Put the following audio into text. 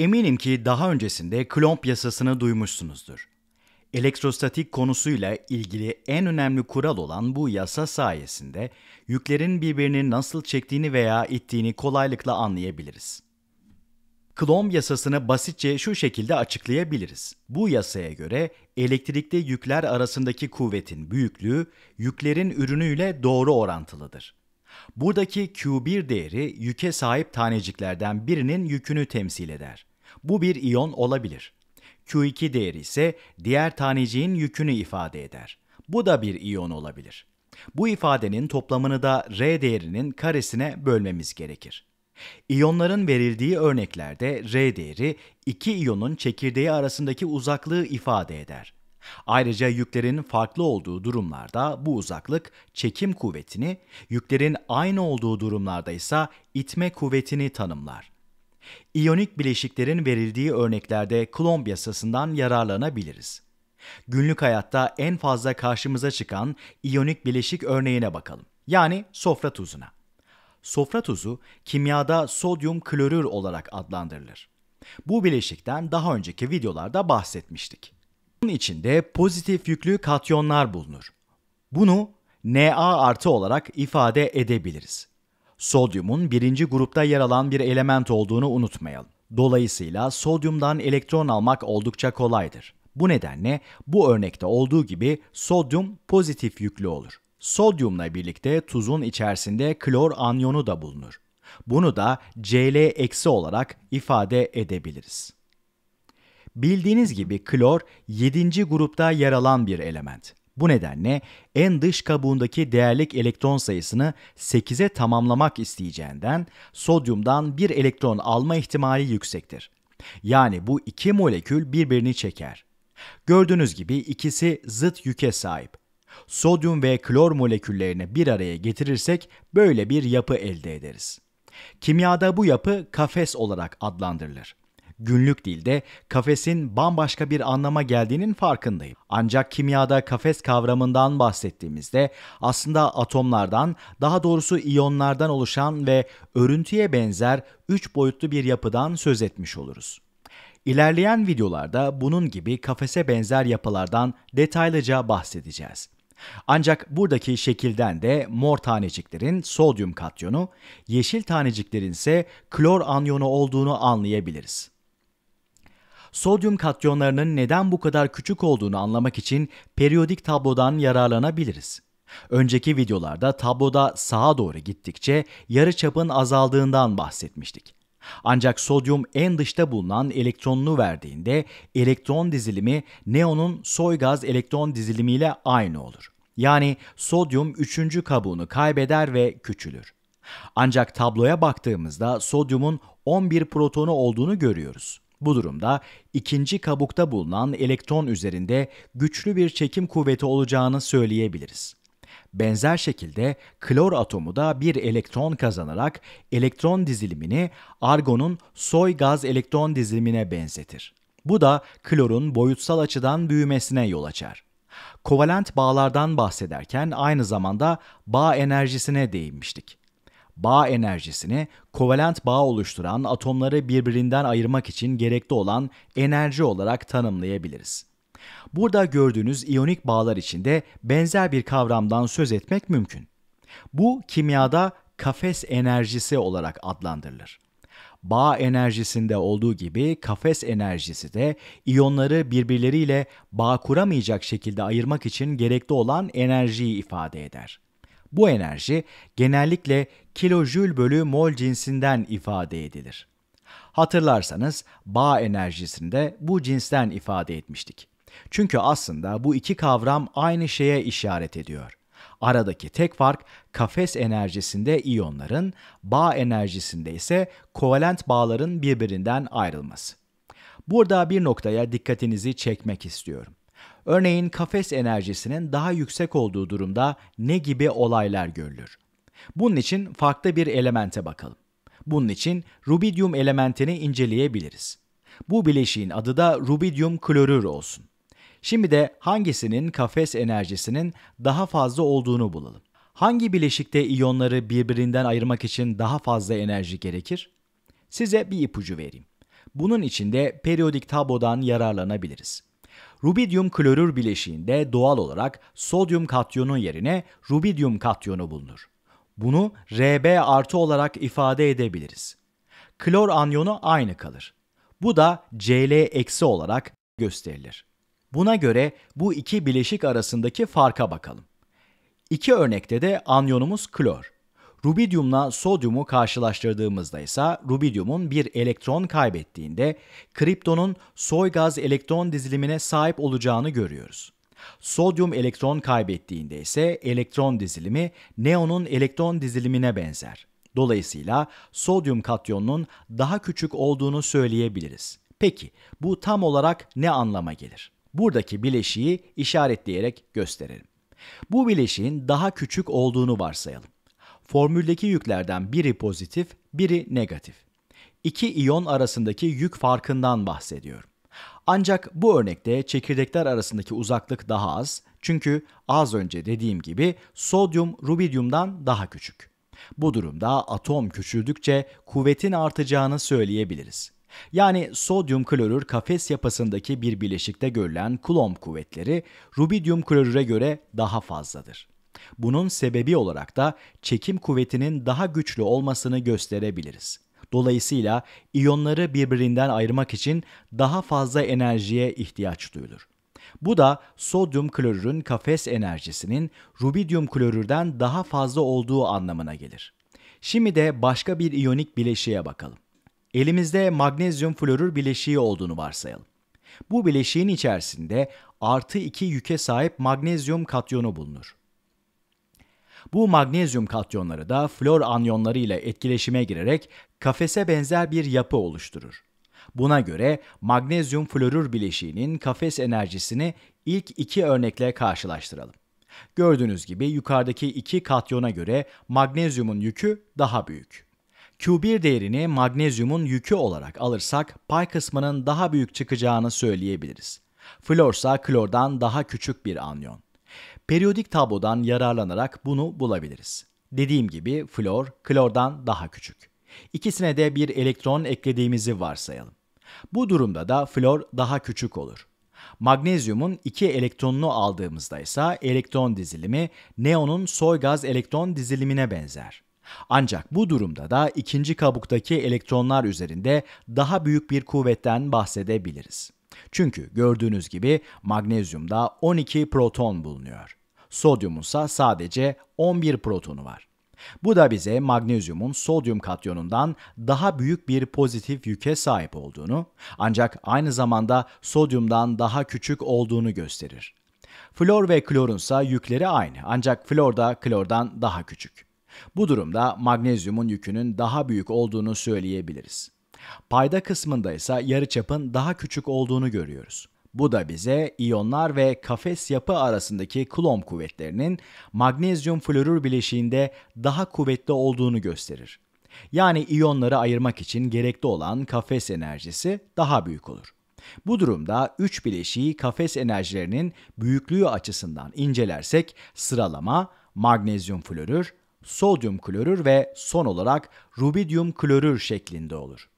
Eminim ki daha öncesinde klomp yasasını duymuşsunuzdur. Elektrostatik konusuyla ilgili en önemli kural olan bu yasa sayesinde yüklerin birbirini nasıl çektiğini veya ittiğini kolaylıkla anlayabiliriz. Klomp yasasını basitçe şu şekilde açıklayabiliriz. Bu yasaya göre elektrikte yükler arasındaki kuvvetin büyüklüğü yüklerin ürünüyle doğru orantılıdır. Buradaki Q1 değeri yüke sahip taneciklerden birinin yükünü temsil eder. Bu bir iyon olabilir. Q2 değeri ise diğer taneciğin yükünü ifade eder. Bu da bir iyon olabilir. Bu ifadenin toplamını da R değerinin karesine bölmemiz gerekir. İyonların verildiği örneklerde R değeri iki iyonun çekirdeği arasındaki uzaklığı ifade eder. Ayrıca yüklerin farklı olduğu durumlarda bu uzaklık çekim kuvvetini, yüklerin aynı olduğu durumlarda ise itme kuvvetini tanımlar. İyonik bileşiklerin verildiği örneklerde Coulomb yasasından yararlanabiliriz. Günlük hayatta en fazla karşımıza çıkan iyonik bileşik örneğine bakalım. Yani sofra tuzuna. Sofra tuzu kimyada sodyum klorür olarak adlandırılır. Bu bileşikten daha önceki videolarda bahsetmiştik. Bunun içinde pozitif yüklü katyonlar bulunur. Bunu Na artı olarak ifade edebiliriz. Sodyumun birinci grupta yer alan bir element olduğunu unutmayalım. Dolayısıyla sodyumdan elektron almak oldukça kolaydır. Bu nedenle bu örnekte olduğu gibi sodyum pozitif yüklü olur. Sodyumla birlikte tuzun içerisinde klor anyonu da bulunur. Bunu da Cl- olarak ifade edebiliriz. Bildiğiniz gibi klor 7. grupta yer alan bir element. Bu nedenle en dış kabuğundaki değerlik elektron sayısını 8'e tamamlamak isteyeceğinden sodyumdan bir elektron alma ihtimali yüksektir. Yani bu iki molekül birbirini çeker. Gördüğünüz gibi ikisi zıt yüke sahip. Sodyum ve klor moleküllerini bir araya getirirsek böyle bir yapı elde ederiz. Kimyada bu yapı kafes olarak adlandırılır günlük dilde kafesin bambaşka bir anlama geldiğinin farkındayım. Ancak kimyada kafes kavramından bahsettiğimizde aslında atomlardan, daha doğrusu iyonlardan oluşan ve örüntüye benzer üç boyutlu bir yapıdan söz etmiş oluruz. İlerleyen videolarda bunun gibi kafese benzer yapılardan detaylıca bahsedeceğiz. Ancak buradaki şekilden de mor taneciklerin sodyum katyonu, yeşil taneciklerin ise klor anyonu olduğunu anlayabiliriz. Sodyum katyonlarının neden bu kadar küçük olduğunu anlamak için periyodik tablodan yararlanabiliriz. Önceki videolarda tabloda sağa doğru gittikçe yarıçapın azaldığından bahsetmiştik. Ancak sodyum en dışta bulunan elektronunu verdiğinde elektron dizilimi neonun soy gaz elektron dizilimiyle aynı olur. Yani sodyum üçüncü kabuğunu kaybeder ve küçülür. Ancak tabloya baktığımızda sodyumun 11 protonu olduğunu görüyoruz. Bu durumda ikinci kabukta bulunan elektron üzerinde güçlü bir çekim kuvveti olacağını söyleyebiliriz. Benzer şekilde klor atomu da bir elektron kazanarak elektron dizilimini argonun soy gaz elektron dizilimine benzetir. Bu da klorun boyutsal açıdan büyümesine yol açar. Kovalent bağlardan bahsederken aynı zamanda bağ enerjisine değinmiştik bağ enerjisini kovalent bağ oluşturan atomları birbirinden ayırmak için gerekli olan enerji olarak tanımlayabiliriz. Burada gördüğünüz iyonik bağlar içinde benzer bir kavramdan söz etmek mümkün. Bu kimyada kafes enerjisi olarak adlandırılır. Bağ enerjisinde olduğu gibi kafes enerjisi de iyonları birbirleriyle bağ kuramayacak şekilde ayırmak için gerekli olan enerjiyi ifade eder. Bu enerji genellikle kilojül bölü mol cinsinden ifade edilir. Hatırlarsanız bağ enerjisinde bu cinsten ifade etmiştik. Çünkü aslında bu iki kavram aynı şeye işaret ediyor. Aradaki tek fark kafes enerjisinde iyonların, bağ enerjisinde ise kovalent bağların birbirinden ayrılması. Burada bir noktaya dikkatinizi çekmek istiyorum. Örneğin kafes enerjisinin daha yüksek olduğu durumda ne gibi olaylar görülür? Bunun için farklı bir elemente bakalım. Bunun için rubidium elementini inceleyebiliriz. Bu bileşiğin adı da rubidium klorür olsun. Şimdi de hangisinin kafes enerjisinin daha fazla olduğunu bulalım. Hangi bileşikte iyonları birbirinden ayırmak için daha fazla enerji gerekir? Size bir ipucu vereyim. Bunun için de periyodik tablodan yararlanabiliriz. Rubidium klorür bileşiğinde doğal olarak sodyum katyonu yerine rubidium katyonu bulunur. Bunu Rb artı olarak ifade edebiliriz. Klor anyonu aynı kalır. Bu da Cl eksi olarak gösterilir. Buna göre bu iki bileşik arasındaki farka bakalım. İki örnekte de anyonumuz klor. Rubidiumla sodyumu karşılaştırdığımızda ise rubidiumun bir elektron kaybettiğinde kriptonun soy gaz elektron dizilimine sahip olacağını görüyoruz. Sodyum elektron kaybettiğinde ise elektron dizilimi neonun elektron dizilimine benzer. Dolayısıyla sodyum katyonunun daha küçük olduğunu söyleyebiliriz. Peki bu tam olarak ne anlama gelir? Buradaki bileşiği işaretleyerek gösterelim. Bu bileşiğin daha küçük olduğunu varsayalım formüldeki yüklerden biri pozitif, biri negatif. İki iyon arasındaki yük farkından bahsediyorum. Ancak bu örnekte çekirdekler arasındaki uzaklık daha az çünkü az önce dediğim gibi sodyum rubidyumdan daha küçük. Bu durumda atom küçüldükçe kuvvetin artacağını söyleyebiliriz. Yani sodyum klorür kafes yapısındaki bir bileşikte görülen Coulomb kuvvetleri rubidyum klorüre göre daha fazladır. Bunun sebebi olarak da çekim kuvvetinin daha güçlü olmasını gösterebiliriz. Dolayısıyla iyonları birbirinden ayırmak için daha fazla enerjiye ihtiyaç duyulur. Bu da sodyum klorürün kafes enerjisinin rubidyum klorürden daha fazla olduğu anlamına gelir. Şimdi de başka bir iyonik bileşiğe bakalım. Elimizde magnezyum florür bileşiği olduğunu varsayalım. Bu bileşiğin içerisinde artı 2 yüke sahip magnezyum katyonu bulunur. Bu magnezyum katyonları da flor anyonları ile etkileşime girerek kafese benzer bir yapı oluşturur. Buna göre magnezyum florür bileşiğinin kafes enerjisini ilk iki örnekle karşılaştıralım. Gördüğünüz gibi yukarıdaki iki katyona göre magnezyumun yükü daha büyük. Q1 değerini magnezyumun yükü olarak alırsak pay kısmının daha büyük çıkacağını söyleyebiliriz. Florsa klordan daha küçük bir anyon. Periyodik tablodan yararlanarak bunu bulabiliriz. Dediğim gibi flor klordan daha küçük. İkisine de bir elektron eklediğimizi varsayalım. Bu durumda da flor daha küçük olur. Magnezyumun iki elektronunu aldığımızda ise elektron dizilimi neonun soy gaz elektron dizilimine benzer. Ancak bu durumda da ikinci kabuktaki elektronlar üzerinde daha büyük bir kuvvetten bahsedebiliriz. Çünkü gördüğünüz gibi magnezyumda 12 proton bulunuyor sodyumun ise sadece 11 protonu var. Bu da bize magnezyumun sodyum katyonundan daha büyük bir pozitif yüke sahip olduğunu ancak aynı zamanda sodyumdan daha küçük olduğunu gösterir. Flor ve klorun ise yükleri aynı ancak flor da klordan daha küçük. Bu durumda magnezyumun yükünün daha büyük olduğunu söyleyebiliriz. Payda kısmında ise yarıçapın daha küçük olduğunu görüyoruz. Bu da bize iyonlar ve kafes yapı arasındaki kulom kuvvetlerinin magnezyum florür bileşiğinde daha kuvvetli olduğunu gösterir. Yani iyonları ayırmak için gerekli olan kafes enerjisi daha büyük olur. Bu durumda 3 bileşiği kafes enerjilerinin büyüklüğü açısından incelersek sıralama magnezyum florür, sodyum klorür ve son olarak rubidium klorür şeklinde olur.